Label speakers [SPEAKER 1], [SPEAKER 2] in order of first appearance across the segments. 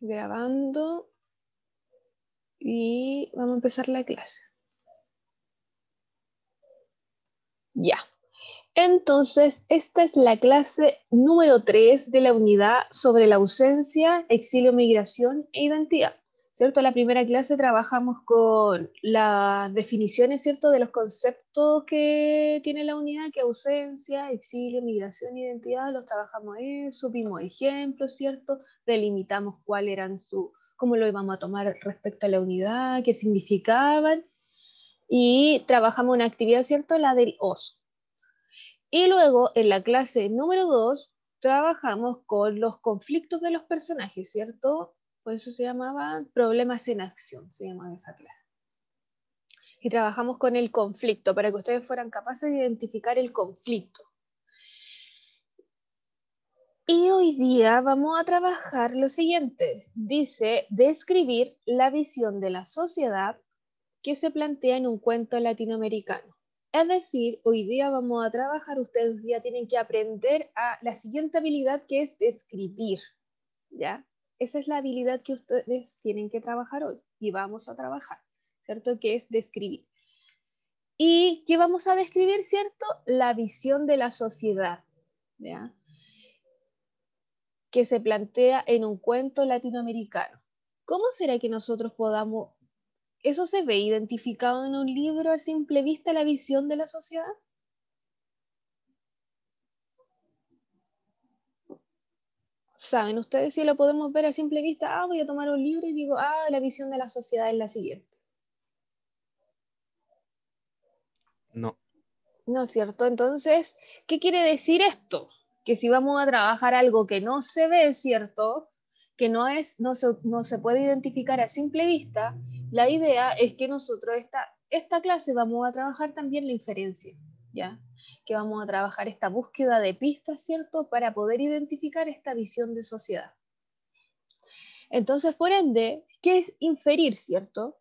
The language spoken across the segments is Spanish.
[SPEAKER 1] grabando y vamos a empezar la clase. Ya. Entonces, esta es la clase número 3 de la unidad sobre la ausencia, exilio, migración e identidad. ¿cierto? La primera clase trabajamos con las definiciones, ¿cierto?, de los conceptos que tiene la unidad, que ausencia, exilio, migración, identidad, los trabajamos eso, supimos ejemplos, ¿cierto? Delimitamos cuál eran su, cómo lo íbamos a tomar respecto a la unidad, qué significaban, y trabajamos una actividad, ¿cierto?, la del oso. Y luego, en la clase número 2, trabajamos con los conflictos de los personajes, ¿cierto? Por eso se llamaba Problemas en Acción, se llamaba esa clase. Y trabajamos con el conflicto, para que ustedes fueran capaces de identificar el conflicto. Y hoy día vamos a trabajar lo siguiente. Dice, describir la visión de la sociedad que se plantea en un cuento latinoamericano. Es decir, hoy día vamos a trabajar, ustedes ya tienen que aprender a la siguiente habilidad que es describir, ¿ya? Esa es la habilidad que ustedes tienen que trabajar hoy y vamos a trabajar, ¿cierto? Que es describir. ¿Y qué vamos a describir, cierto? La visión de la sociedad, ¿ya? Que se plantea en un cuento latinoamericano. ¿Cómo será que nosotros podamos... ¿Eso se ve identificado en un libro a simple vista la visión de la sociedad? saben ustedes si lo podemos ver a simple vista, ah, voy a tomar un libro y digo, ah, la visión de la sociedad es la siguiente. No. No es cierto. Entonces, ¿qué quiere decir esto? Que si vamos a trabajar algo que no se ve, ¿cierto? Que no, es, no, se, puede identificar a simple vista, la idea es que nosotros esta clase vamos a trabajar también la inferencia. ¿ya? Que vamos a trabajar esta búsqueda de pistas, ¿cierto? Para poder identificar esta visión de sociedad. Entonces, por ende, ¿qué es inferir, cierto?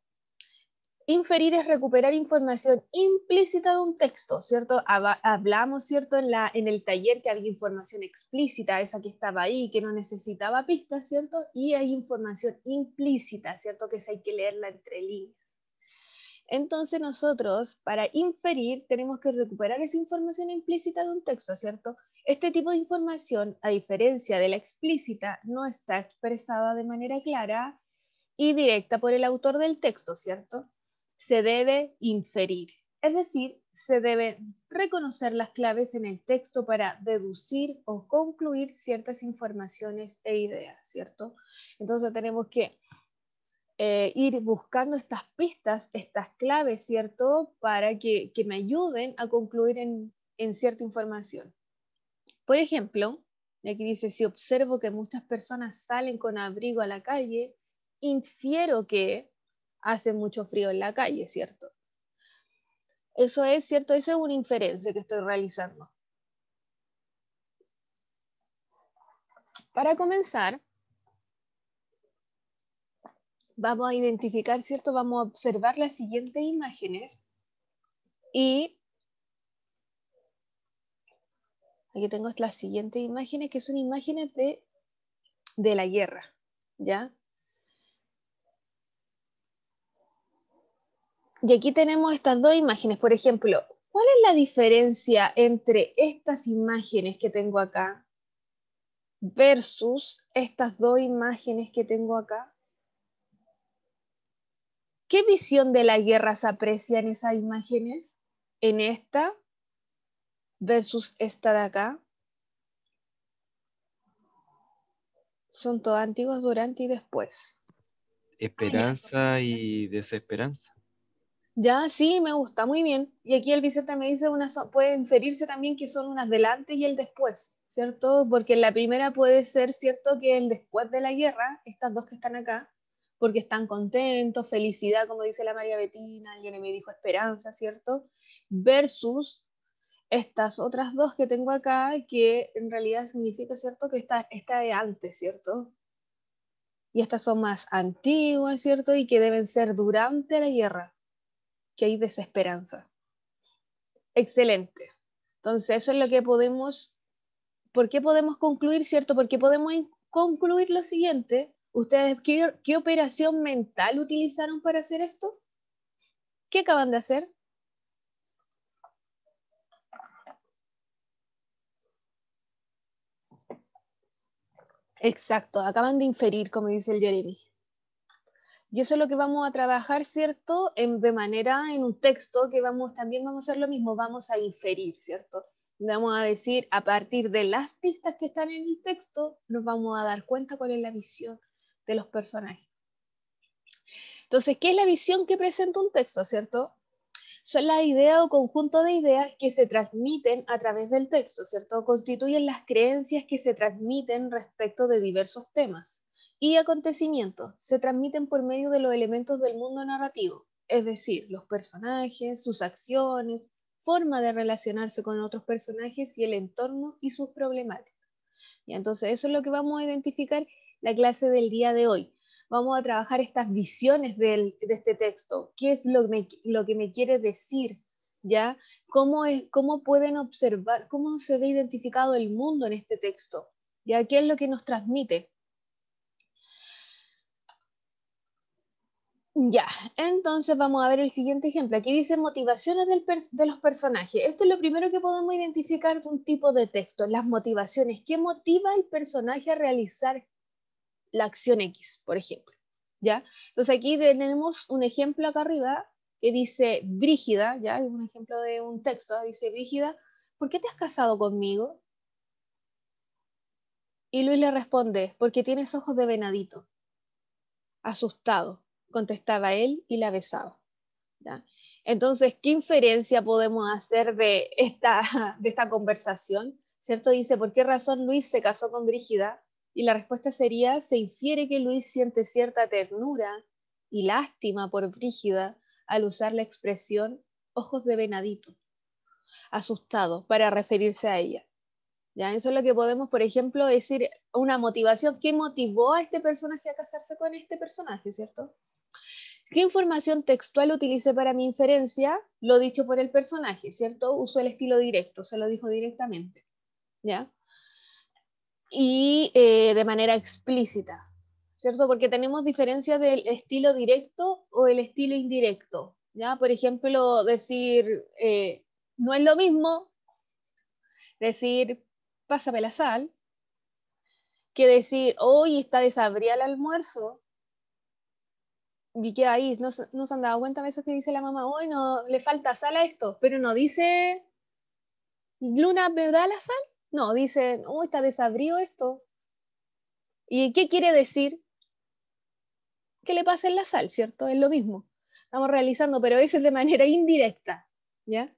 [SPEAKER 1] Inferir es recuperar información implícita de un texto, ¿cierto? Hablamos, ¿cierto? En, la, en el taller que había información explícita, esa que estaba ahí, que no necesitaba pistas, ¿cierto? Y hay información implícita, ¿cierto? Que es hay que leerla entre líneas. Entonces nosotros, para inferir, tenemos que recuperar esa información implícita de un texto, ¿cierto? Este tipo de información, a diferencia de la explícita, no está expresada de manera clara y directa por el autor del texto, ¿cierto? Se debe inferir, es decir, se debe reconocer las claves en el texto para deducir o concluir ciertas informaciones e ideas, ¿cierto? Entonces tenemos que eh, ir buscando estas pistas, estas claves, ¿cierto? Para que, me ayuden a concluir en, en cierta información. Por ejemplo, aquí dice, si observo que muchas personas salen con abrigo a la calle, infiero que hace mucho frío en la calle, ¿cierto? Eso es cierto, eso es una inferencia que estoy realizando. Para comenzar, vamos a identificar, ¿cierto? Vamos a observar las siguientes imágenes y aquí tengo las siguientes imágenes que son imágenes de, de la guerra, ¿ya? Y aquí tenemos estas dos imágenes, por ejemplo, ¿cuál es la diferencia entre estas imágenes que tengo acá versus estas dos imágenes que tengo acá? ¿Qué visión de la guerra se aprecia en esas imágenes? ¿En esta versus esta de acá? Son todos antiguos durante y después. Esperanza y desesperanza. Ya, sí, me gusta, muy bien. Y aquí el Vicente me dice, una puede inferirse también que son unas delante y el después, ¿cierto? Porque la primera puede ser cierto que el después de la guerra, estas dos que están acá, porque están contentos, felicidad, como dice la María Betina, alguien me dijo esperanza, ¿cierto? Versus estas otras dos que tengo acá, que en realidad significa, ¿cierto? Que está esta de antes, ¿cierto? Y estas son más antiguas, ¿cierto? Y que deben ser durante la guerra, que hay desesperanza. Excelente. Entonces, eso es lo que podemos, ¿por qué podemos concluir, ¿cierto? Porque podemos concluir lo siguiente, ¿Ustedes qué, operación mental utilizaron para hacer esto? ¿Qué acaban de hacer? Exacto, acaban de inferir, como dice el Jeremy. Y eso es lo que vamos a trabajar, ¿cierto? de manera, en un texto que vamos, también vamos a hacer lo mismo, vamos a inferir, ¿cierto? Vamos a decir, a partir de las pistas que están en el texto, nos vamos a dar cuenta cuál es la visión, de los personajes. Entonces, ¿qué es la visión que presenta un texto, cierto? Son la idea o conjunto de ideas que se transmiten a través del texto, ¿cierto? Constituyen las creencias que se transmiten respecto de diversos temas y acontecimientos. Se transmiten por medio de los elementos del mundo narrativo, es decir, los personajes, sus acciones, forma de relacionarse con otros personajes y el entorno y sus problemáticas. Y entonces eso es lo que vamos a identificar la clase del día de hoy. Vamos a trabajar estas visiones de este texto. ¿Qué es lo que, me, lo quiere decir? ¿Ya? ¿Cómo, es, ¿Cómo pueden observar, cómo se ve identificado el mundo en este texto? ¿Ya? ¿Qué es lo que nos transmite? Ya, entonces vamos a ver el siguiente ejemplo. Aquí dice motivaciones de los personajes. Esto es lo primero que podemos identificar de un tipo de texto, las motivaciones. ¿Qué motiva al personaje a realizar la acción X, por ejemplo. ¿ya? Entonces aquí tenemos un ejemplo acá arriba que dice Brígida, ¿ya? es un ejemplo de un texto, dice Brígida, ¿por qué te has casado conmigo? Y Luis le responde, porque tienes ojos de venadito. Asustado, contestaba él y la besaba. Entonces, ¿qué inferencia podemos hacer de esta, de esta conversación? ¿Cierto? Dice, ¿por qué razón Luis se casó con Brígida? Y la respuesta sería, se infiere que Luis siente cierta ternura y lástima por Brígida al usar la expresión ojos de venadito, asustado, para referirse a ella. ¿Ya? Eso es lo que podemos, por ejemplo, decir una motivación. ¿Qué motivó a este personaje a casarse con este personaje, cierto? ¿Qué información textual utilicé para mi inferencia? Lo dicho por el personaje, ¿cierto? Usó el estilo directo, se lo dijo directamente. ¿Ya? y eh, de manera explícita, ¿cierto? Porque tenemos diferencias del estilo directo o el estilo indirecto, ¿ya? Por ejemplo, decir, eh, no es lo mismo decir, pásame la sal, que decir, hoy está desabría el almuerzo, y queda ahí, no, se han dado cuenta a veces que dice la mamá, hoy no, le falta sal a esto, pero no dice, Luna, ¿me da la sal? No, dicen, esta vez abrió esto. ¿Y qué quiere decir? Que le pasa en la sal, ¿cierto? Es lo mismo. Estamos realizando, pero a veces de manera indirecta, ¿ya?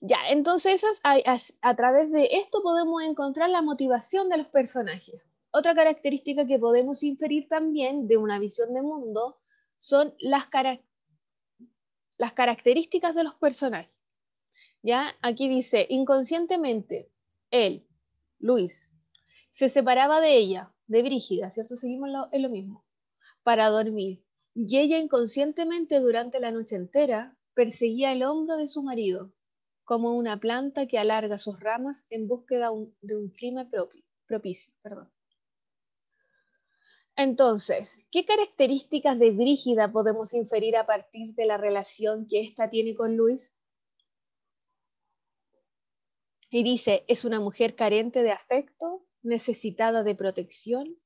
[SPEAKER 1] Ya, entonces a, través de esto podemos encontrar la motivación de los personajes. Otra característica que podemos inferir también de una visión de mundo son las, las características de los personajes. Aquí dice, inconscientemente, él, Luis, se separaba de ella, de Brígida, ¿cierto? Seguimos en lo mismo, para dormir. Y ella inconscientemente durante la noche entera perseguía el hombro de su marido, como una planta que alarga sus ramas en búsqueda de un clima propicio. Entonces, ¿qué características de Brígida podemos inferir a partir de la relación que ésta tiene con Luis? Y dice, es una mujer carente de afecto, necesitada de protección,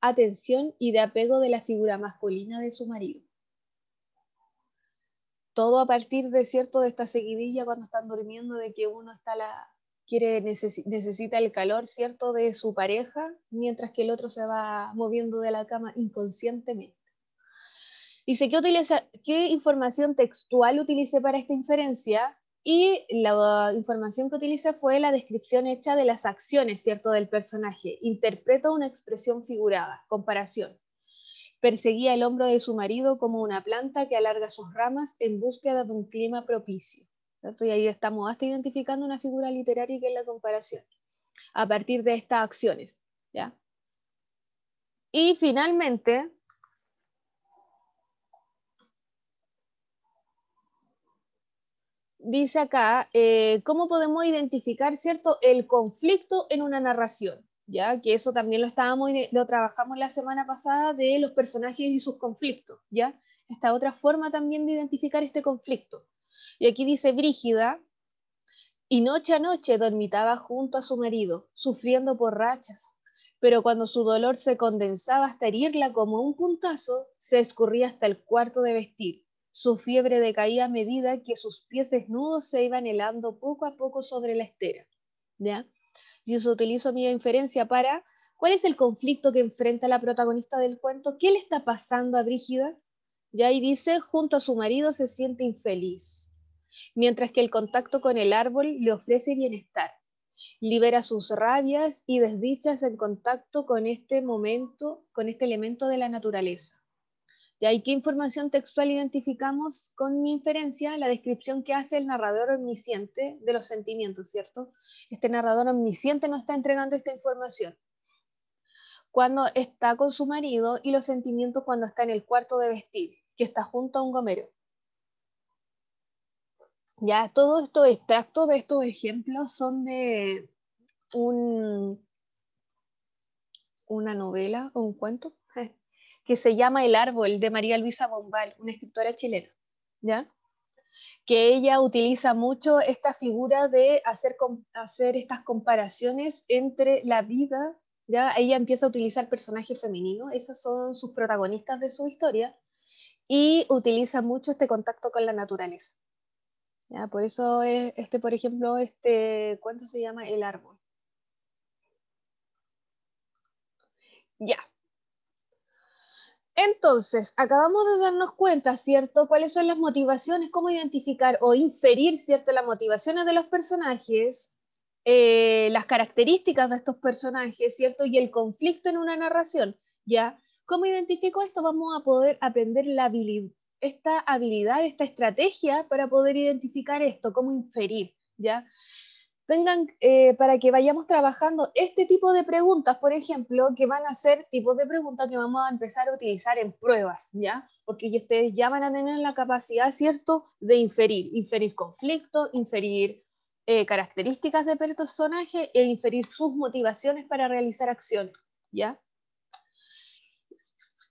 [SPEAKER 1] atención y de apego de la figura masculina de su marido. Todo a partir de cierto de esta seguidilla cuando están durmiendo de que uno está la quiere necesita el calor cierto de su pareja, mientras que el otro se va moviendo de la cama inconscientemente. Dice, ¿qué, utiliza, ¿qué información textual utilicé para esta inferencia? y la información que utilicé fue la descripción hecha de las acciones, ¿cierto?, del personaje. Interpreto una expresión figurada, comparación. Perseguía el hombro de su marido como una planta que alarga sus ramas en búsqueda de un clima propicio. Y ahí estamos hasta identificando una figura literaria que es la comparación, a partir de estas acciones. ¿ya? Y finalmente, dice acá, eh, ¿cómo podemos identificar, cierto, el conflicto en una narración? ¿Ya? Que eso también lo estábamos, lo trabajamos la semana pasada de los personajes y sus conflictos, ¿ya? Esta otra forma también de identificar este conflicto. Y aquí dice Brígida, y noche a noche dormitaba junto a su marido, sufriendo por rachas, pero cuando su dolor se condensaba hasta herirla como un puntazo, se escurría hasta el cuarto de vestir, su fiebre decaía a medida que sus pies desnudos se iban helando poco a poco sobre la estera. ¿ya? Y eso utilizo mi inferencia para cuál es el conflicto que enfrenta la protagonista del cuento, qué le está pasando a Brígida. Y Y dice, junto a su marido se siente infeliz, mientras que el contacto con el árbol le ofrece bienestar. Libera sus rabias y desdichas en contacto con este momento, con este elemento de la naturaleza. ¿Y ahí qué información textual identificamos con mi inferencia? La descripción que hace el narrador omnisciente de los sentimientos, ¿cierto? Este narrador omnisciente nos está entregando esta información. Cuando está con su marido y los sentimientos cuando está en el cuarto de vestir, que está junto a un gomero. Ya, todos estos extractos de estos ejemplos son de un, una novela o un cuento que se llama El árbol de María Luisa Bombal, una escritora chilena, ¿ya? que ella utiliza mucho esta figura de hacer, hacer estas comparaciones entre la vida, ya ella empieza a utilizar personajes femeninos, esas son sus protagonistas de su historia, y utiliza mucho este contacto con la naturaleza. ¿ya? Por eso, este, por ejemplo, este se llama El árbol. Ya, entonces, acabamos de darnos cuenta, ¿cierto?, cuáles son las motivaciones, cómo identificar o inferir, ¿cierto?, las motivaciones de los personajes, eh, las características de estos personajes, ¿cierto?, y el conflicto en una narración, ¿ya? ¿Cómo identifico esto? Vamos a poder aprender la esta habilidad, esta estrategia para poder identificar esto, cómo inferir, ¿ya? tengan, eh, para que vayamos trabajando este tipo de preguntas, por ejemplo, que van a ser tipos de preguntas que vamos a empezar a utilizar en pruebas, ¿ya? Porque ustedes ya van a tener la capacidad, ¿cierto?, de inferir, inferir conflictos, inferir eh, características de personaje e inferir sus motivaciones para realizar acciones, ¿ya?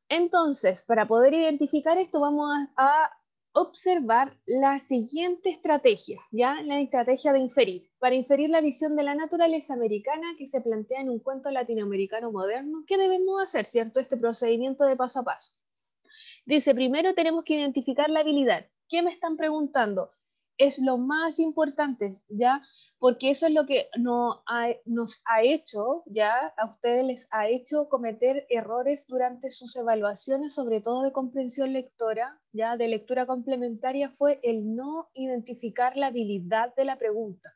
[SPEAKER 1] Entonces, para poder identificar esto, vamos a observar la siguiente estrategia, ya la estrategia de inferir, para inferir la visión de la naturaleza americana que se plantea en un cuento latinoamericano moderno. ¿Qué debemos hacer, cierto? Este procedimiento de paso a paso. Dice, primero tenemos que identificar la habilidad. ¿Qué me están preguntando? es lo más importante, ¿ya? Porque eso es lo que nos ha hecho, ¿ya? A ustedes les ha hecho cometer errores durante sus evaluaciones, sobre todo de comprensión lectora, ¿ya? De lectura complementaria, fue el no identificar la habilidad de la pregunta.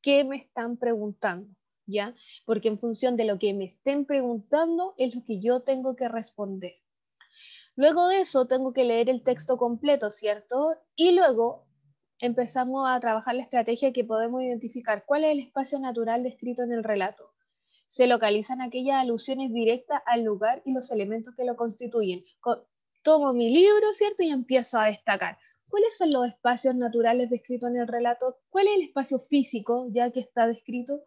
[SPEAKER 1] ¿Qué me están preguntando? ¿Ya? Porque en función de lo que me estén preguntando es lo que yo tengo que responder. Luego de eso tengo que leer el texto completo, ¿cierto? Y luego empezamos a trabajar la estrategia que podemos identificar cuál es el espacio natural descrito en el relato. Se localizan aquellas alusiones directas al lugar y los elementos que lo constituyen. Tomo mi libro, ¿cierto? Y empiezo a destacar. ¿Cuáles son los espacios naturales descritos en el relato? ¿Cuál es el espacio físico ya que está descrito?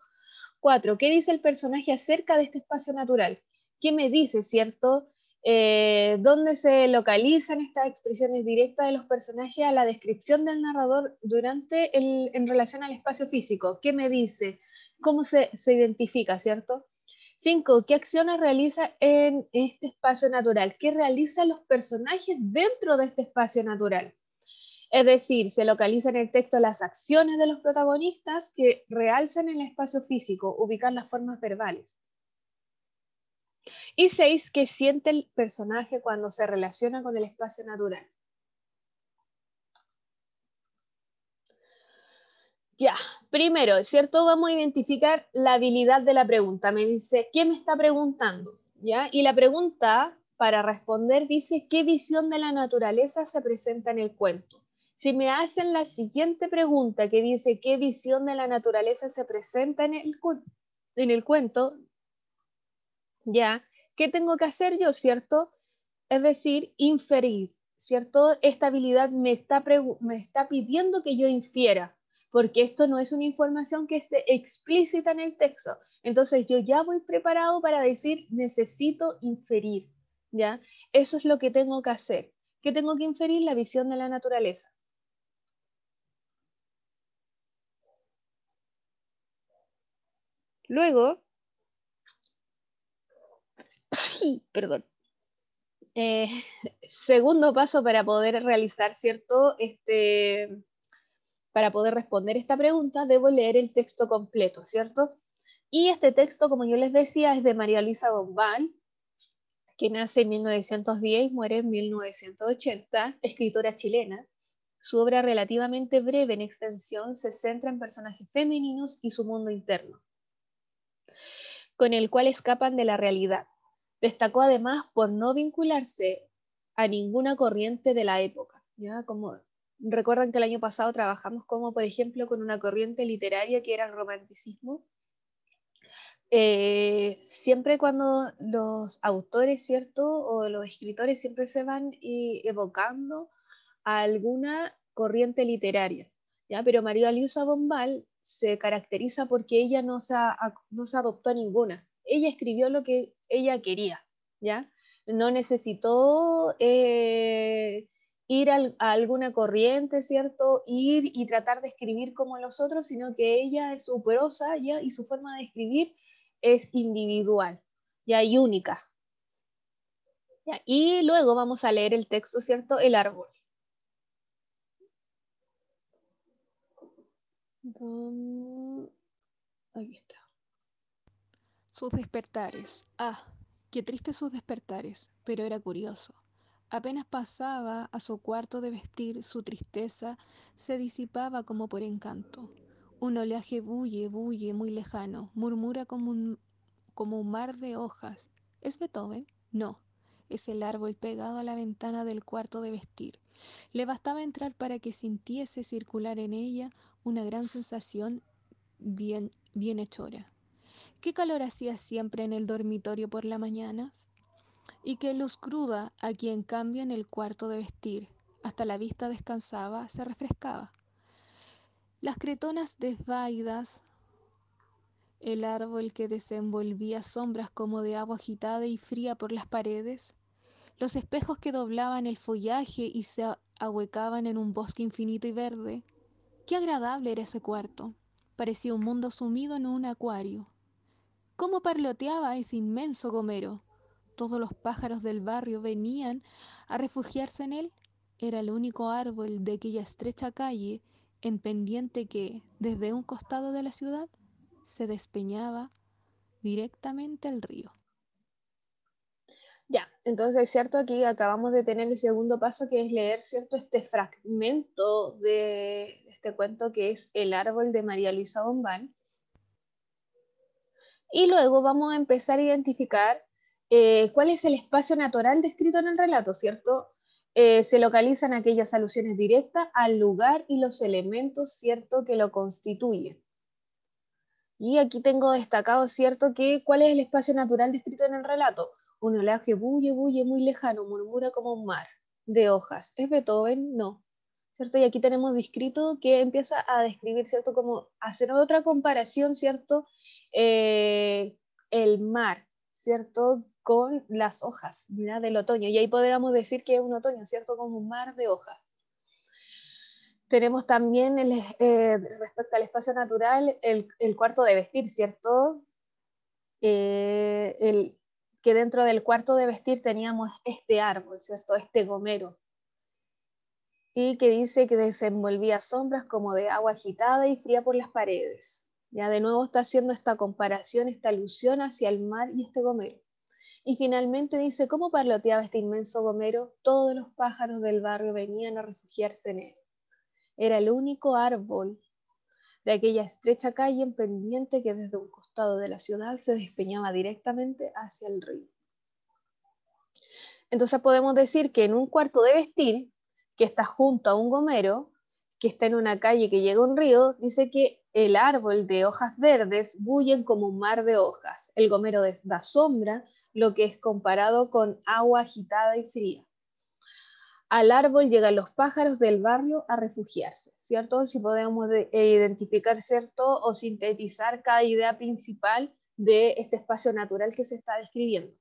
[SPEAKER 1] Cuatro, ¿qué dice el personaje acerca de este espacio natural? ¿Qué me dice, cierto? Eh, ¿Dónde se localizan estas expresiones directas de los personajes a la descripción del narrador durante el, en relación al espacio físico. ¿Qué me dice? ¿Cómo se, identifica, cierto? Cinco, ¿qué acciones realiza en este espacio natural? ¿Qué realizan los personajes dentro de este espacio natural? Es decir, se localizan en el texto las acciones de los protagonistas que realzan el espacio físico, ubicar las formas verbales. Y seis, ¿qué siente el personaje cuando se relaciona con el espacio natural? Ya, primero, ¿cierto? Vamos a identificar la habilidad de la pregunta. Me dice, ¿quién me está preguntando? ¿Ya? Y la pregunta para responder dice, ¿qué visión de la naturaleza se presenta en el cuento? Si me hacen la siguiente pregunta que dice, ¿qué visión de la naturaleza se presenta en el, en el cuento? ¿ya? ¿Qué tengo que hacer yo, cierto? Es decir, inferir, ¿cierto? Esta habilidad me está, me está pidiendo que yo infiera, porque esto no es una información que esté explícita en el texto. Entonces yo ya voy preparado para decir, necesito inferir, ¿ya? Eso es lo que tengo que hacer. ¿Qué tengo que inferir? La visión de la naturaleza. Luego, perdón. Eh, segundo paso para poder realizar, ¿cierto? Este, para poder responder esta pregunta, debo leer el texto completo, ¿cierto? Y este texto, como yo les decía, es de María Luisa Bombal, que nace en 1910 y muere en 1980, escritora chilena. Su obra relativamente breve en extensión se centra en personajes femeninos y su mundo interno, con el cual escapan de la realidad Destacó además por no vincularse a ninguna corriente de la época. ¿ya? Como, Recuerdan que el año pasado trabajamos como, por ejemplo, con una corriente literaria que era el romanticismo. Eh, siempre cuando los autores, ¿cierto? O los escritores siempre se van evocando a alguna corriente literaria, ¿ya? Pero María Luisa Bombal se caracteriza porque ella no no se adoptó a ninguna. Ella escribió lo que ella quería, ¿ya? No necesitó eh, ir a, alguna corriente, ¿cierto? Ir y tratar de escribir como los otros, sino que ella es superosa, ¿ya? Y su forma de escribir es individual, ¿ya? Y única. Y luego vamos a leer el texto, ¿cierto? El árbol. Aquí está. Sus despertares. Ah, qué tristes sus despertares, pero era curioso. Apenas pasaba a su cuarto de vestir, su tristeza se disipaba como por encanto. Un oleaje bulle, bulle, muy lejano, murmura como un, como un mar de hojas. ¿Es Beethoven? No, es el árbol pegado a la ventana del cuarto de vestir. Le bastaba entrar para que sintiese circular en ella una gran sensación bien, hechora. ¿Qué calor hacía siempre en el dormitorio por la mañana? ¿Y qué luz cruda aquí en cambio en el cuarto de vestir? Hasta la vista descansaba, se refrescaba. Las cretonas desvaídas, el árbol que desenvolvía sombras como de agua agitada y fría por las paredes, los espejos que doblaban el follaje y se ahuecaban en un bosque infinito y verde. Qué agradable era ese cuarto. Parecía un mundo sumido en un acuario, cómo parloteaba ese inmenso gomero. Todos los pájaros del barrio venían a refugiarse en él. Era el único árbol de aquella estrecha calle en pendiente que, desde un costado de la ciudad, se despeñaba directamente al río. Ya, entonces cierto Aquí acabamos de tener el segundo paso que es leer cierto este fragmento de este cuento que es El árbol de María Luisa Bombal. Y luego vamos a empezar a identificar eh, cuál es el espacio natural descrito en el relato, ¿cierto? Eh, se localizan aquellas alusiones directas al lugar y los elementos, ¿cierto?, que lo constituyen. Y aquí tengo destacado, ¿cierto?, que cuál es el espacio natural descrito en el relato. Un oleaje bulle, bulle, muy lejano, murmura como un mar de hojas. ¿Es Beethoven? No. Y aquí tenemos descrito que empieza a describir, ¿cierto? Como hacer otra comparación, ¿cierto? Eh, el mar, ¿cierto? Con las hojas del otoño. Y ahí podríamos decir que es un otoño, ¿cierto? Como un mar de hojas. Tenemos también eh, respecto al espacio natural el, cuarto de vestir, ¿cierto? Eh, el, que dentro del cuarto de vestir teníamos este árbol, ¿cierto? Este gomero, que dice que desenvolvía sombras como de agua agitada y fría por las paredes. Ya de nuevo está haciendo esta comparación, esta alusión hacia el mar y este gomero. Y finalmente dice, ¿cómo parloteaba este inmenso gomero? Todos los pájaros del barrio venían a refugiarse en él. Era el único árbol de aquella estrecha calle en pendiente que desde un costado de la ciudad se despeñaba directamente hacia el río. Entonces podemos decir que en un cuarto de vestir, que está junto a un gomero, que está en una calle que llega a un río, dice que el árbol de hojas verdes bullen como un mar de hojas. El gomero da sombra, lo que es comparado con agua agitada y fría. Al árbol llegan los pájaros del barrio a refugiarse, ¿cierto? Si podemos eh, identificar, ¿cierto? O sintetizar cada idea principal de este espacio natural que se está describiendo.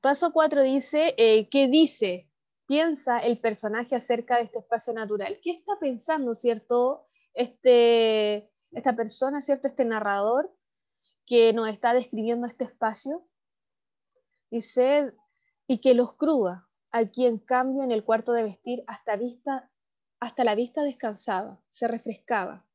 [SPEAKER 1] Paso 4 dice, eh, ¿qué dice piensa el personaje acerca de este espacio natural? ¿Qué está pensando, cierto, este, esta persona, cierto, este narrador que nos está describiendo este espacio? Dice, y que los cruda, a quien cambia en el cuarto de vestir hasta, vista, hasta la vista descansaba, se refrescaba,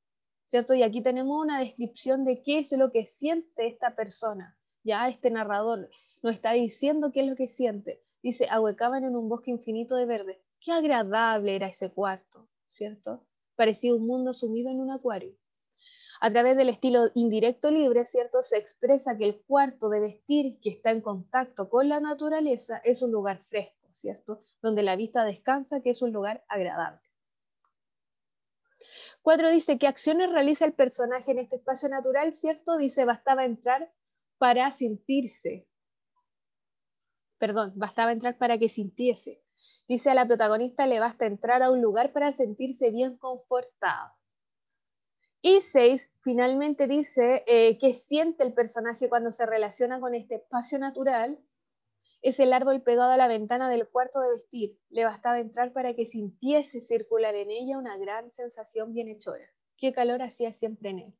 [SPEAKER 1] ¿cierto? Y aquí tenemos una descripción de qué es lo que siente esta persona, ya este narrador nos está diciendo qué es lo que siente dice, ahuecaban en un bosque infinito de verde. Qué agradable era ese cuarto, ¿cierto? Parecía un mundo sumido en un acuario. A través del estilo indirecto libre, ¿cierto? Se expresa que el cuarto de vestir que está en contacto con la naturaleza es un lugar fresco, ¿cierto? Donde la vista descansa, que es un lugar agradable. Cuatro dice, ¿qué acciones realiza el personaje en este espacio natural? ¿Cierto? Dice, bastaba entrar para sentirse, perdón, bastaba entrar para que sintiese. Dice a la protagonista le basta entrar a un lugar para sentirse bien confortado. Y seis, finalmente dice qué eh, que siente el personaje cuando se relaciona con este espacio natural. Es el árbol pegado a la ventana del cuarto de vestir. Le bastaba entrar para que sintiese circular en ella una gran sensación bienhechora. Qué calor hacía siempre en él.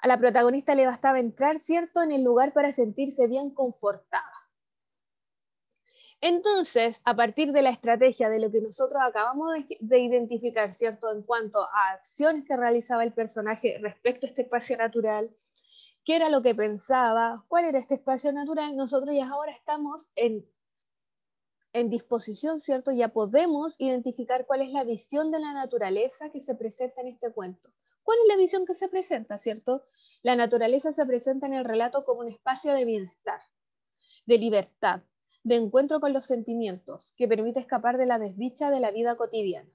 [SPEAKER 1] A la protagonista le bastaba entrar, ¿cierto?, en el lugar para sentirse bien confortada. Entonces, a partir de la estrategia de lo que nosotros acabamos de, identificar, ¿cierto? En cuanto a acciones que realizaba el personaje respecto a este espacio natural, qué era lo que pensaba, cuál era este espacio natural, nosotros ya ahora estamos en disposición, ¿cierto? Ya podemos identificar cuál es la visión de la naturaleza que se presenta en este cuento. ¿Cuál es la visión que se presenta, ¿cierto? La naturaleza se presenta en el relato como un espacio de bienestar, de libertad, de encuentro con los sentimientos, que permite escapar de la desdicha de la vida cotidiana.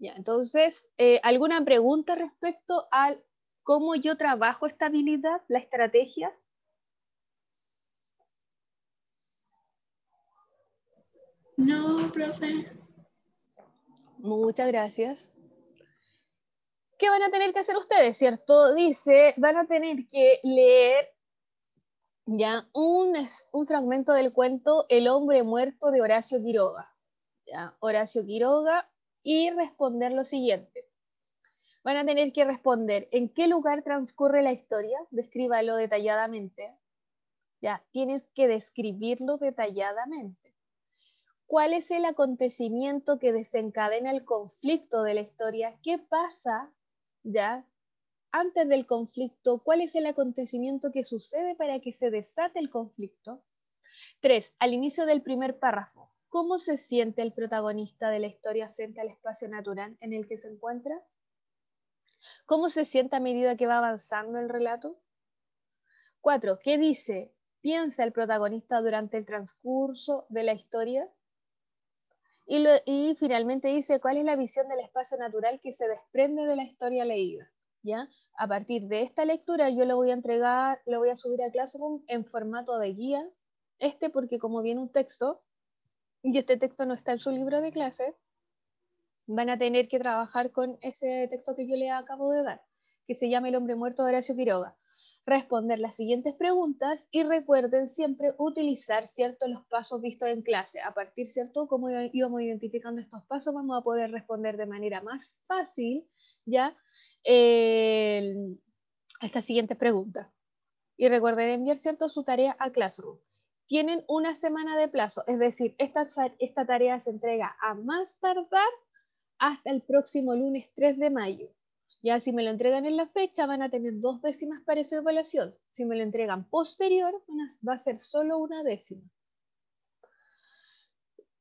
[SPEAKER 1] Ya, entonces, eh, ¿alguna pregunta respecto a cómo yo trabajo esta habilidad, la estrategia? No, profe. Muchas gracias. ¿Qué van a tener que hacer ustedes, cierto? Dice, van a tener que leer ya un, un fragmento del cuento El hombre muerto de Horacio Quiroga. ¿ya? Horacio Quiroga y responder lo siguiente. Van a tener que responder en qué lugar transcurre la historia, descríbalo detalladamente. Ya, tienes que describirlo detalladamente. ¿Cuál es el acontecimiento que desencadena el conflicto de la historia? ¿Qué pasa ya antes del conflicto, cuál es el acontecimiento que sucede para que se desate el conflicto. Tres, al inicio del primer párrafo, ¿cómo se siente el protagonista de la historia frente al espacio natural en el que se encuentra? ¿Cómo se siente a medida que va avanzando el relato? Cuatro, ¿qué dice, piensa el protagonista durante el transcurso de la historia? Y, y finalmente dice, ¿cuál es la visión del espacio natural que se desprende de la historia leída? ¿ya? A partir de esta lectura yo lo voy a entregar, lo voy a subir a Classroom en formato de guía, este porque como viene un texto, y este texto no está en su libro de clase, van a tener que trabajar con ese texto que yo le acabo de dar, que se llama El hombre muerto de Horacio Quiroga. Responder las siguientes preguntas y recuerden siempre utilizar ciertos los pasos vistos en clase. A partir, ¿cierto? cómo íbamos identificando estos pasos, vamos a poder responder de manera más fácil, ¿ya? esta siguiente pregunta. Y recuerden enviar cierto su tarea a Classroom. Tienen una semana de plazo, es decir, esta, esta tarea se entrega a más tardar hasta el próximo lunes 3 de mayo. Ya si me lo entregan en la fecha, van a tener dos décimas para su evaluación. Si me lo entregan posterior, va a ser solo una décima.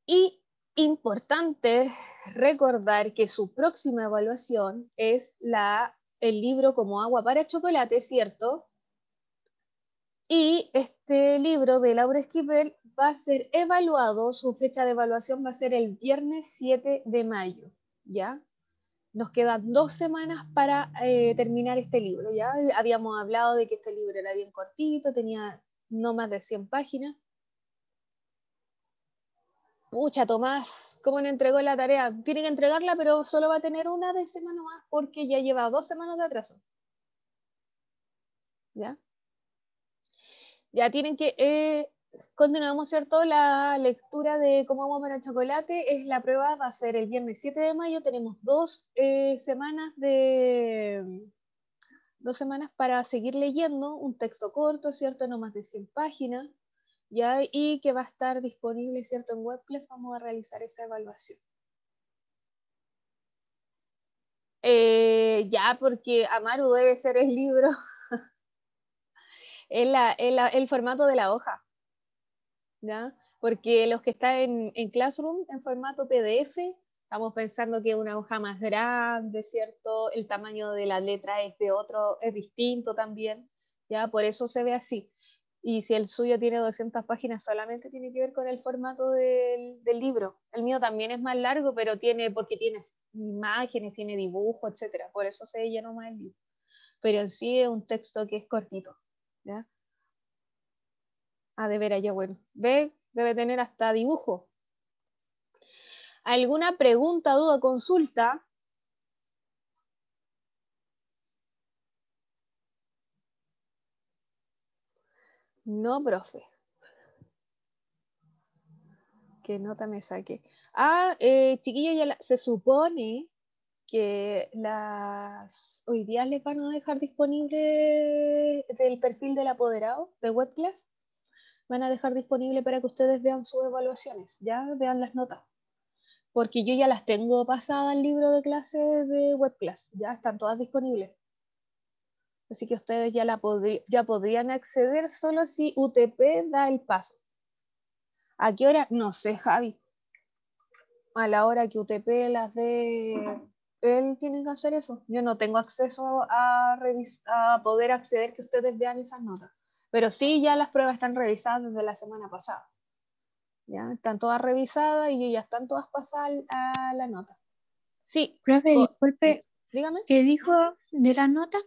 [SPEAKER 1] Y importante recordar que su próxima evaluación es la, el libro Como agua para chocolate, ¿cierto? Y este libro de Laura Esquivel va a ser evaluado, su fecha de evaluación va a ser el viernes 7 de mayo, ¿ya? Nos quedan dos semanas para eh, terminar este libro, ¿ya? Habíamos hablado de que este libro era bien cortito, tenía no más de 100 páginas, pucha, Tomás, ¿cómo no entregó la tarea? Tienen que entregarla, pero solo va a tener una de semana más porque ya lleva dos semanas de atraso. ¿Ya? Ya tienen que, eh, continuamos, ¿cierto? La lectura de cómo vamos a chocolate es la prueba, va a ser el viernes 7 de mayo, tenemos dos eh, semanas de dos semanas para seguir leyendo un texto corto, ¿cierto? No más de 100 páginas. ¿ya? y que va a estar disponible ¿cierto? en WebPlus, vamos a realizar esa evaluación. Eh, ya, porque Amaru debe ser el libro, el, el, formato de la hoja, ¿ya? porque los que están en, Classroom en formato PDF estamos pensando que es una hoja más grande, ¿cierto? El tamaño de la letra es de otro, es distinto también, ¿ya? Por eso se ve así. Y si el suyo tiene 200 páginas, solamente tiene que ver con el formato del, libro. El mío también es más largo, pero tiene, porque tiene imágenes, tiene dibujo, etc. Por eso se llenó más el libro. Pero en sí es un texto que es cortito. ¿ya? Ah, de veras, ya bueno. Ve, debe tener hasta dibujo. ¿Alguna pregunta, duda, consulta? No, profe. que nota me saque. Ah, eh, chiquillo, ya se supone que las hoy día les van a dejar disponible del perfil del apoderado de WebClass. Van a dejar disponible para que ustedes vean sus evaluaciones, ya vean las notas. Porque yo ya las tengo pasadas al libro de clases de WebClass, ya están todas disponibles. Así que ustedes ya, la ya podrían acceder solo si UTP da el paso. ¿A qué hora? No sé, Javi. A la hora que UTP las dé, él tiene que hacer eso. Yo no tengo acceso a, a poder acceder que ustedes vean esas notas. Pero sí, ya las pruebas están revisadas desde la semana pasada. ¿Ya? Están todas revisadas y ya están todas pasadas a la nota. Sí. Profe, oh, disculpe. Dígame. ¿Qué dijo de la nota?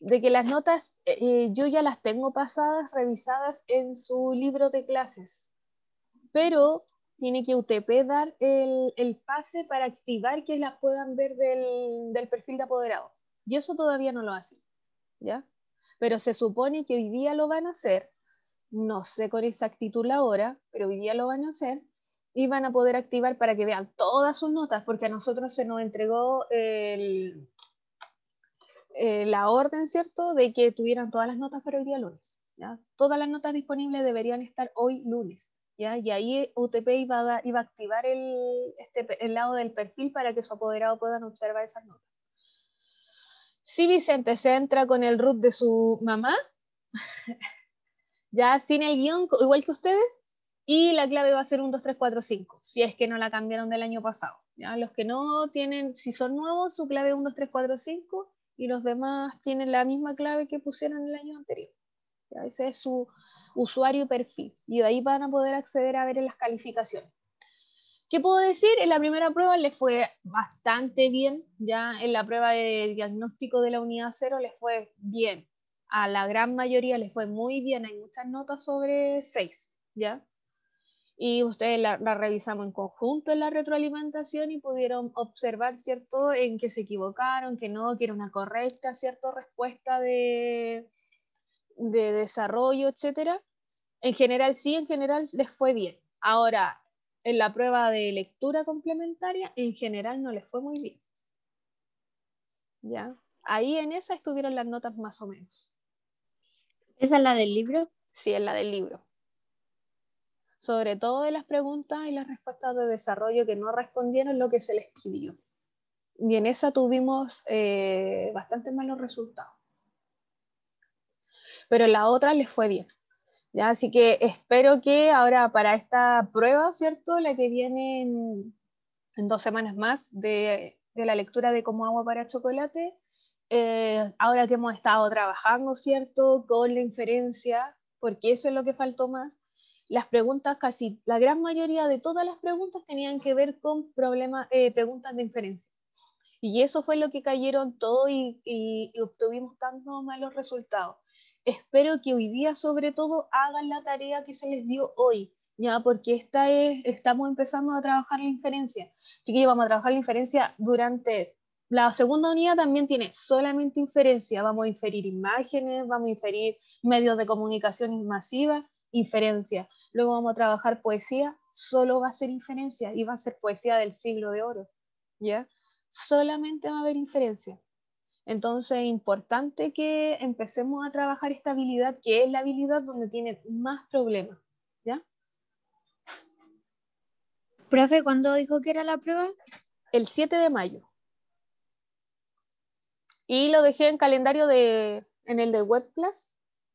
[SPEAKER 1] de que las notas eh, eh, yo ya las tengo pasadas, revisadas en su libro de clases, pero tiene que UTP dar el, pase para activar que las puedan ver del, perfil de apoderado. Y eso todavía no lo hacen, ¿ya? Pero se supone que hoy día lo van a hacer, no sé con exactitud la hora, pero hoy día lo van a hacer, y van a poder activar para que vean todas sus notas, porque a nosotros se nos entregó el eh, la orden, ¿cierto?, de que tuvieran todas las notas para hoy día lunes. ¿ya? Todas las notas disponibles deberían estar hoy lunes. ¿ya? Y ahí eh, UTP iba a, a activar el, este, el lado del perfil para que su apoderado puedan observar esas notas. Si Vicente se entra con el root de su mamá, ya sin el guión, igual que ustedes, y la clave va a ser un 2, si es que no la cambiaron del año pasado. ¿ya? Los que no tienen, si son nuevos, su clave es 1, y los demás tienen la misma clave que pusieron el año anterior. ¿ya? Ese es su usuario y perfil. Y de ahí van a poder acceder a ver las calificaciones. ¿Qué puedo decir? En la primera prueba les fue bastante bien, ya en la prueba de diagnóstico de la unidad cero les fue bien. A la gran mayoría les fue muy bien, hay muchas notas sobre 6, ¿ya? y ustedes la, revisamos en conjunto en la retroalimentación y pudieron observar, ¿cierto?, en que se equivocaron, que no, que era una correcta, ¿cierto?, respuesta de, de desarrollo, etcétera. En general, sí, en general les fue bien. Ahora, en la prueba de lectura complementaria, en general no les fue muy bien. ¿Ya? Ahí en esa estuvieron las notas más o menos. ¿Esa es la del libro? Sí, es la del libro sobre todo de las preguntas y las respuestas de desarrollo que no respondieron lo que se les pidió. Y en esa tuvimos eh, bastante malos resultados. Pero la otra les fue bien. ¿ya? Así que espero que ahora para esta prueba, ¿cierto? La que viene en, dos semanas más de, la lectura de cómo agua para chocolate, eh, ahora que hemos estado trabajando, ¿cierto? Con la inferencia, porque eso es lo que faltó más, las preguntas, casi la gran mayoría de todas las preguntas tenían que ver con problemas, eh, preguntas de inferencia. Y eso fue lo que cayeron todo y, obtuvimos tantos malos resultados. Espero que hoy día, sobre todo, hagan la tarea que se les dio hoy, ya, porque esta es, estamos empezando a trabajar la inferencia. Chiquillos, vamos a trabajar la inferencia durante la segunda unidad también tiene solamente inferencia. Vamos a inferir imágenes, vamos a inferir medios de comunicación masiva inferencia. Luego vamos a trabajar poesía, solo va a ser inferencia y va a ser poesía del siglo de oro, ¿ya? Solamente va a haber inferencia. Entonces es importante que empecemos a trabajar esta habilidad, que es la habilidad donde tiene más problemas, ¿ya? Profe, ¿cuándo dijo que era la prueba? El 7 de mayo. Y lo dejé en calendario de, en el de webclass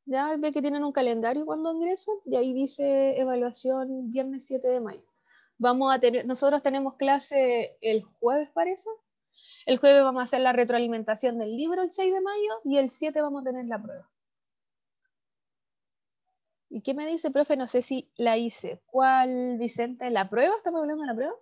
[SPEAKER 1] ya ve que tienen un calendario cuando ingresan y ahí dice evaluación viernes 7 de mayo. Vamos a tener, nosotros tenemos clase el jueves, para eso, El jueves vamos a hacer la retroalimentación del libro el 6 de mayo y el 7 vamos a tener la prueba. ¿Y qué me dice, profe? No sé si la hice. ¿Cuál, Vicente? ¿La prueba? ¿Estamos hablando de la prueba?